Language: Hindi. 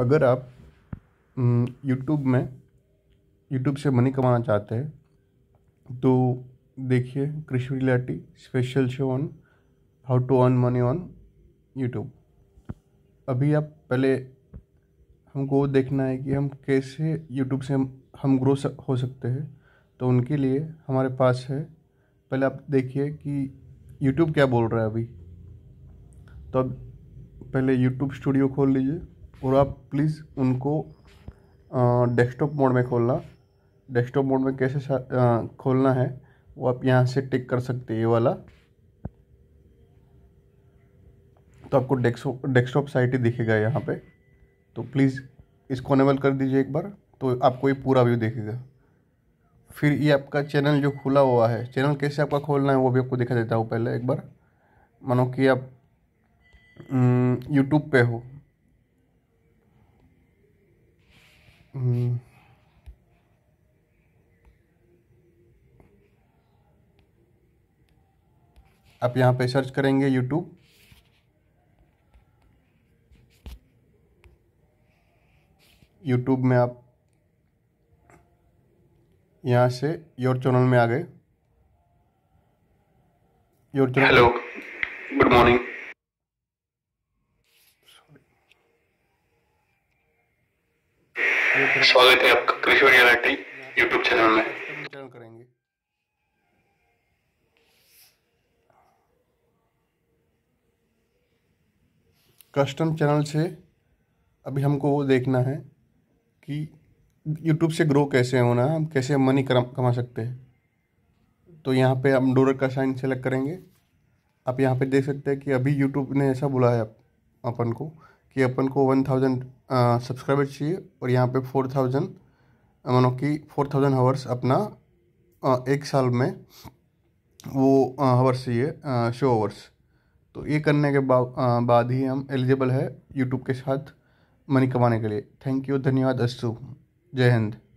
अगर आप यूट्यूब में यूट्यूब से मनी कमाना चाहते हैं तो देखिए कृषि related special show on how to earn money on YouTube अभी आप पहले हमको देखना है कि हम कैसे यूट्यूब से हम ग्रो हो सकते हैं तो उनके लिए हमारे पास है पहले आप देखिए कि यूट्यूब क्या बोल रहा है अभी तो अब पहले यूट्यूब स्टूडियो खोल लीजिए और आप प्लीज़ उनको डेस्कटॉप मोड में खोलना डेस्कटॉप मोड में कैसे आ, खोलना है वो आप यहाँ से टिक कर सकते हैं ये वाला तो आपको डेस्कटॉप साइट ही दिखेगा यहाँ पे तो प्लीज़ इसको अनेबल कर दीजिए एक बार तो आपको ये पूरा व्यू दिखेगा फिर ये आपका चैनल जो खुला हुआ है चैनल कैसे आपका खोलना है वो भी आपको दिखा देता हूँ पहले एक बार मानो कि आप यूट्यूब पे हो हम्म। आप यहाँ पे सर्च करेंगे यूट्यूब यूट्यूब में आप यहाँ से योर चैनल में आ गए your channel hello good morning स्वागत है आपका कृषि रियलिटी यूट्यूब चैनल में करेंगे कस्टम चैनल से अभी हमको वो देखना है कि यूट्यूब से ग्रो कैसे होना है हम कैसे मनी कमा सकते हैं तो यहाँ पे हम डोर का साइन सेलेक्ट करेंगे आप यहाँ पे देख सकते हैं कि अभी यूट्यूब ने ऐसा बुलाया अपन को कि अपन को वन थाउजेंड सब्सक्राइबर चाहिए और यहाँ पे फोर थाउजेंड मानो कि फोर थाउजेंड हावर्स अपना आ, एक साल में वो हावर्स चाहिए शो आवर्स तो ये करने के बा, आ, बाद ही हम एलिजिबल है यूट्यूब के साथ मनी कमाने के लिए थैंक यू धन्यवाद अस्तु जय हिंद